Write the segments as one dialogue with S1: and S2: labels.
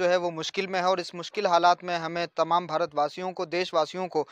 S1: जो है वो मुश्किल में है और इस मुश्किल हालात में हमें तमाम भारतवासियों को देशवासियों को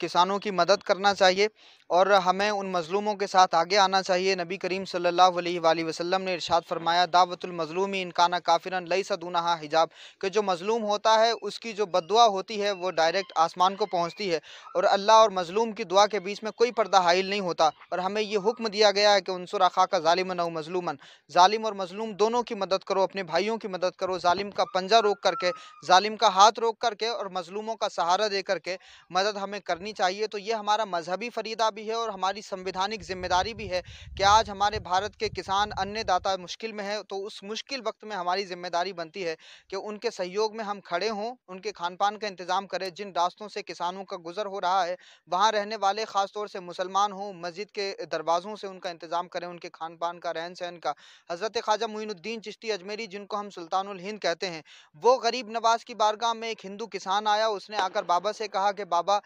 S1: किसानों की मदद करना चाहिए और हमें उन मज़लूमों के साथ आगे आना चाहिए नबी करीम सल्लल्लाहु अलैहि वसल्लम ने इरशाद फरमाया दावतुलमजलूम इनकाना काफिरन लई सदूनहा हिजाब के जो मज़लूम होता है उसकी जो बदुआ होती है वो डायरेक्ट आसमान को पहुँचती है और अल्लाह और मज़लूम की दुआ के बीच में कोई पर्दा हाइल नहीं होता और हमें ये हुक्म दिया गया है कि उनसुर अखा का ालिमन और मजलूमन ालिम और मजलूम दोनों की मदद करो अपने भाइयों की मदद करो ालिम का पंजा रोक करके ालिम का हाथ रोक करके और मजलूमों का सहारा दे करके मदद हमें करनी चाहिए तो ये हमारा मजहबी फरीदा भी है और हमारी संवैधानिक जिम्मेदारी भी है कि आज हमारे भारत के किसान अन्नदाता मुश्किल में है तो उस मुश्किल वक्त में हमारी जिम्मेदारी बनती है कि उनके सहयोग में हम खड़े हों उनके खान पान का इंतज़ाम करें जिन रास्तों से किसानों का गुजर हो रहा है वहाँ रहने वाले ख़ासतौर से मुसलमान हों मस्जिद के दरवाज़ों से उनका इंतज़ाम करें उनके खान पान का रहन सहन का हज़रत ख्वाजा मोइनुद्दीन चिश्ती अजमेरी जिनको हम सुल्तानुल हिंद कहते हैं वो गरीब नवाज की बारगाह में एक हिंदू किसान आया उसने आकर बाबा से कहा कि बाबा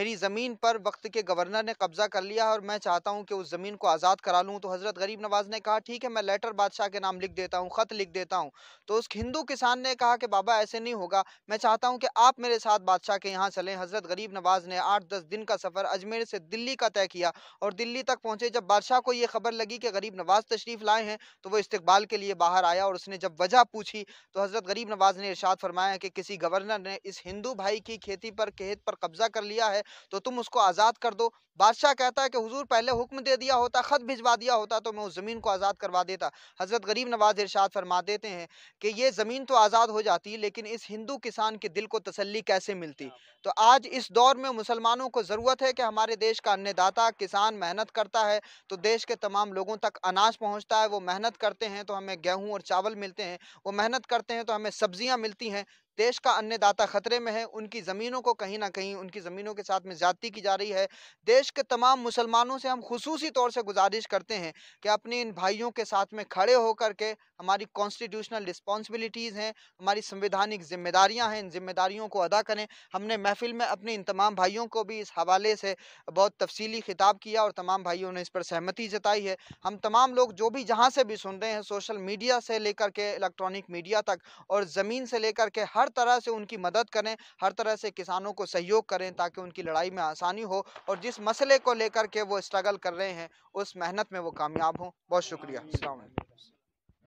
S1: मेरी ज़मीन पर वक्त के गवर्नर ने कब्जा कब्जा कर लिया और मैं चाहता हूँ कि उस ज़मीन को आज़ाद करा लूँ तो हज़रत गरीब नवाज़ ने कहा ठीक है मैं लेटर बादशाह के नाम लिख देता हूँ ख़त लिख देता हूँ तो उस हिंदू किसान ने कहा कि बाबा ऐसे नहीं होगा मैं चाहता हूँ कि आप मेरे साथ बादशाह के यहाँ चलें हज़रत गरीब नवाज़ ने आठ दस दिन का सफ़र अजमेर से दिल्ली का तय किया और दिल्ली तक पहुँचे जब बादशाह को ये खबर लगी कि गरीब नवाज़ तशरीफ़ लाए हैं तो वो इस्तबाल के लिए बाहर आया और उसने जब वजह पूछी तो हज़रत गरीब नवाज़ ने इर्शाद फरमाया कि किसी गवर्नर ने इस हिंदू भाई की खेती पर खेत पर कब्ज़ा कर लिया है तो तुम उसको आज़ाद कर दो बादशाह बादशाह कहता है कि हुजूर पहले हुक्म दे दिया होता ख़त भिजवा दिया होता तो मैं उस ज़मीन को आज़ाद करवा देता हज़रत गरीब नवाज इरशाद फरमा देते हैं कि ये ज़मीन तो आज़ाद हो जाती लेकिन इस हिंदू किसान के दिल को तसली कैसे मिलती तो आज इस दौर में मुसलमानों को ज़रूरत है कि हमारे देश का अन्नदाता किसान मेहनत करता है तो देश के तमाम लोगों तक अनाज पहुँचता है वो मेहनत करते हैं तो हमें गेहूँ और चावल मिलते हैं वो मेहनत करते हैं तो हमें सब्ज़ियाँ मिलती हैं देश का अन्नदाता खतरे में है उनकी ज़मीनों को कहीं ना कहीं उनकी ज़मीनों के साथ में ज़्यादती की जा रही है देश के तमाम मुसलमानों से हम खसूसी तौर से गुजारिश करते हैं कि अपने इन भाइयों के साथ में खड़े होकर के हमारी कॉन्स्टिट्यूशनल रिस्पॉन्सिबिलिटीज़ हैं हमारी संवैधानिक जिम्मेदारियाँ हैं इन जिम्मेदारियों को अदा करें हमने महफिल में अपने इन तमाम भाइयों को भी इस हवाले से बहुत तफसीली खिताब किया और तमाम भाइयों ने इस पर सहमति जताई है हम तमाम लोग जो भी जहाँ से भी सुन रहे हैं सोशल मीडिया से लेकर के इलेक्ट्रॉनिक मीडिया तक और ज़मीन से लेकर के हर हर तरह से उनकी मदद करें हर तरह से किसानों को सहयोग करें ताकि उनकी लड़ाई में आसानी हो और जिस मसले को लेकर के वो स्ट्रगल कर रहे हैं उस मेहनत में वो कामयाब हों बहुत शुक्रिया अल्लाम